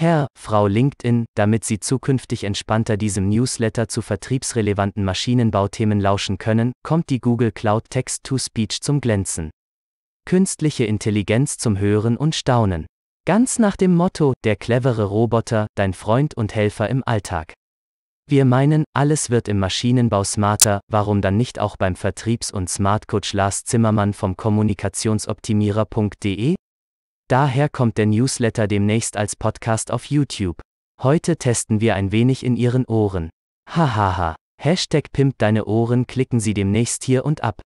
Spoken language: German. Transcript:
Herr, Frau LinkedIn, damit Sie zukünftig entspannter diesem Newsletter zu vertriebsrelevanten Maschinenbauthemen lauschen können, kommt die Google Cloud Text-to-Speech zum Glänzen. Künstliche Intelligenz zum Hören und Staunen. Ganz nach dem Motto, der clevere Roboter, dein Freund und Helfer im Alltag. Wir meinen, alles wird im Maschinenbau smarter, warum dann nicht auch beim Vertriebs- und Smartcoach Lars Zimmermann vom Kommunikationsoptimierer.de? Daher kommt der Newsletter demnächst als Podcast auf YouTube. Heute testen wir ein wenig in Ihren Ohren. Hahaha. Hashtag pimpt deine Ohren klicken Sie demnächst hier und ab.